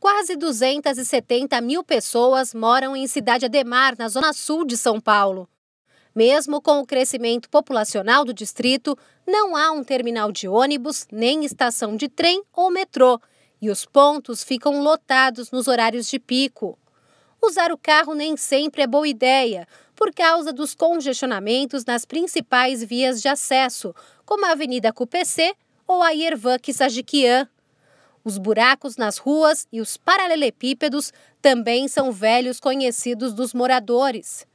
Quase 270 mil pessoas moram em Cidade Ademar, na zona sul de São Paulo. Mesmo com o crescimento populacional do distrito, não há um terminal de ônibus, nem estação de trem ou metrô, e os pontos ficam lotados nos horários de pico. Usar o carro nem sempre é boa ideia, por causa dos congestionamentos nas principais vias de acesso, como a Avenida Cupecê ou a Irvã Kissajikian. Os buracos nas ruas e os paralelepípedos também são velhos conhecidos dos moradores.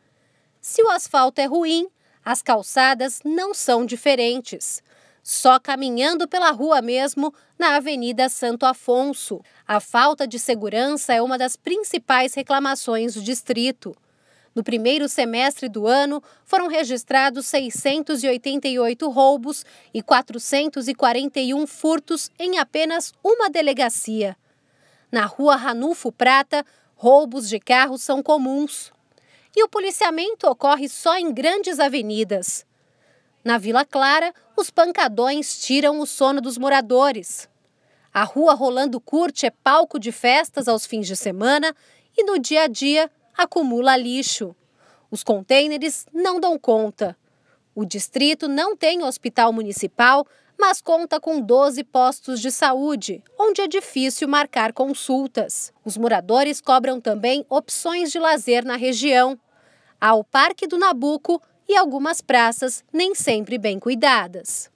Se o asfalto é ruim, as calçadas não são diferentes. Só caminhando pela rua mesmo, na Avenida Santo Afonso. A falta de segurança é uma das principais reclamações do distrito. No primeiro semestre do ano, foram registrados 688 roubos e 441 furtos em apenas uma delegacia. Na rua Ranulfo Prata, roubos de carros são comuns. E o policiamento ocorre só em grandes avenidas. Na Vila Clara, os pancadões tiram o sono dos moradores. A rua Rolando Curte é palco de festas aos fins de semana e no dia a dia acumula lixo. Os contêineres não dão conta. O distrito não tem hospital municipal, mas conta com 12 postos de saúde, onde é difícil marcar consultas. Os moradores cobram também opções de lazer na região. Há o Parque do Nabuco e algumas praças nem sempre bem cuidadas.